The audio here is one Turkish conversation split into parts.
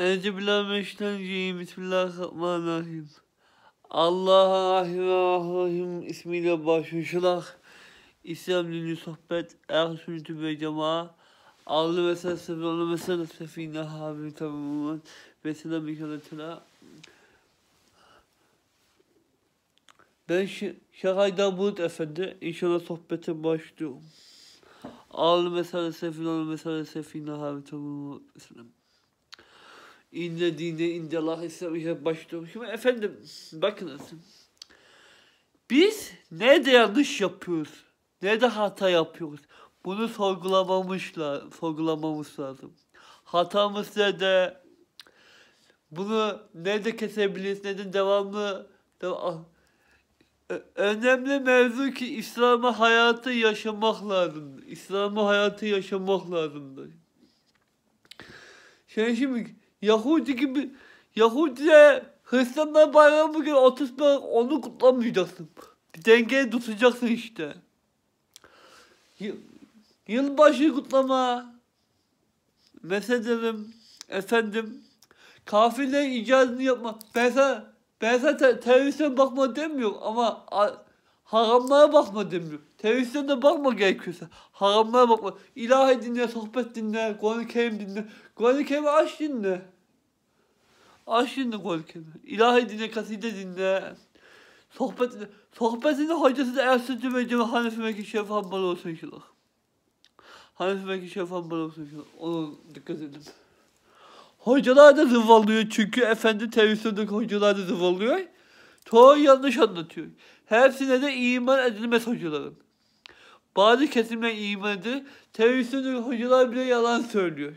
Euzubillahimineşşeytanirracim. Bismillahirrahmanirrahim. Allah'a rahim ismiyle başlaşılak. İslam dini sohbet, ehl sünneti ve cemaat. Allı ve sen sebebi ve sen sefine habi tabimun ve selam inşallah. Ben Şahay Davut Efendi. İnşallah sohbete başlıyorum. Allı ve sen sefine ve sen sefine habi tabimun. Bismillahirrahmanirrahim. İnne dine Allah İslamiye başlıyor. Şimdi efendim bakınız. Biz ne de yanlış yapıyoruz? ne de hata yapıyoruz? Bunu sorgulamamışlar, sorgulamamız lazım. Hatamız nerede? Bunu ne de kesebiliriz? ne de devamlı? Ah. önemli mevzu ki İslam'ı hayatı yaşamak lazım. İslam'ı hayatı yaşamak lazım. Şimdi, şimdi Yahudi gibi Yahudi'ye Hristiyanlar bayramı günü atışmayarak onu kutlamayacaksın. Bir denge tutacaksın işte. Yıl, yılbaşı kutlama meselelerim efendim kafirlerin icazını yapma. Ben sana, ben sana te bakma demiyorum ama a, Haramlara bakma demiyor. Televizyonda bakma gerekiyorsa. Haramlara bakma. İlahi dinle, sohbet dinle, Kur'an-ı Kerim dinle. Kur'an-ı Kerim aç dinle. Aç dinle Kur'an-ı Kerim. İlahi dinle, kaside dinle. Sohbet dinle. Sohbetinde hocası da Ersin'ci ve Cemil Hanefi Mekke Şerif Hanbal olsun inşallah. Hanefi Mekke Şerif Hanbal olsun inşallah. Ona dikkat edin. Hocalar da zıvallıyor çünkü efendi televizyondaki hocalar da zıvallıyor. Çoğu yanlış anlatıyor. Hepsine de iman edilmez hocaların. Bazı kesimler iman edilir. Televizyonda hocalar bile yalan söylüyor.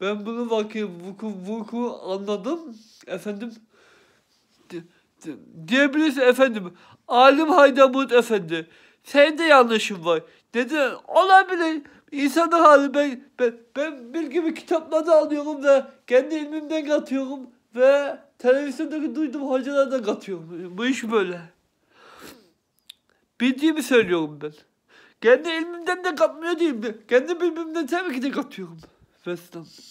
Ben bunu vakit vuku, vuku anladım. Efendim Diyebiliriz efendim. Alim Haydamut Efendi. Sen de yanlışın var. Dedi olabilir. İnsanın hali ben, ben, ben bilgimi kitaplarda alıyorum da kendi ilmimden katıyorum ve televizyondaki duyduğum hocalardan katıyorum. Bu iş böyle. Bildiğimi söylüyorum ben. Kendi ilmimden de katmıyor değilim. Kendi bilmimden tabii ki de katıyorum. Vesselam.